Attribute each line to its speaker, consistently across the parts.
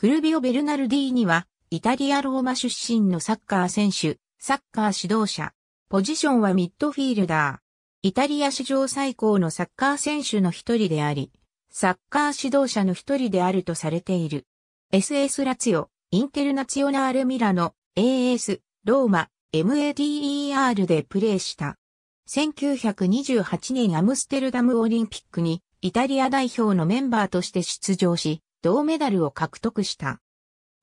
Speaker 1: フルビオ・ベルナルディーニは、イタリア・ローマ出身のサッカー選手、サッカー指導者。ポジションはミッドフィールダー。イタリア史上最高のサッカー選手の一人であり、サッカー指導者の一人であるとされている。SS ラツヨ、インテルナツヨナーレミラノ、AS、ローマ、MADER でプレーした。1928年アムステルダムオリンピックにイタリア代表のメンバーとして出場し、銅メダルを獲得した。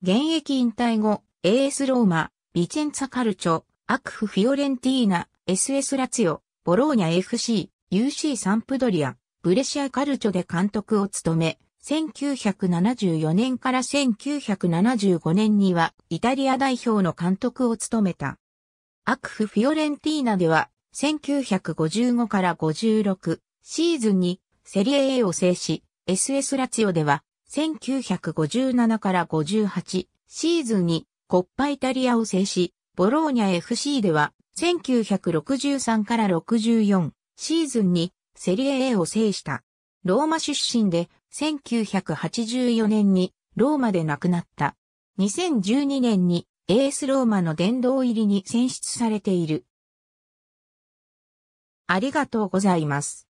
Speaker 1: 現役引退後、AS ローマ、ビチェンツァカルチョ、アクフフィオレンティーナ、SS ラツィオ、ボローニャ FC、UC サンプドリア、ブレシアカルチョで監督を務め、1974年から1975年にはイタリア代表の監督を務めた。アクフフィオレンティーナでは1955から56シーズンにセリエ A を制し、SS ラツィオでは1957から58シーズンにコッパイタリアを制し、ボローニャ FC では1963から64シーズンにセリエ A を制した。ローマ出身で1984年にローマで亡くなった。2012年にエースローマの殿堂入りに選出されている。あ
Speaker 2: りがとうございます。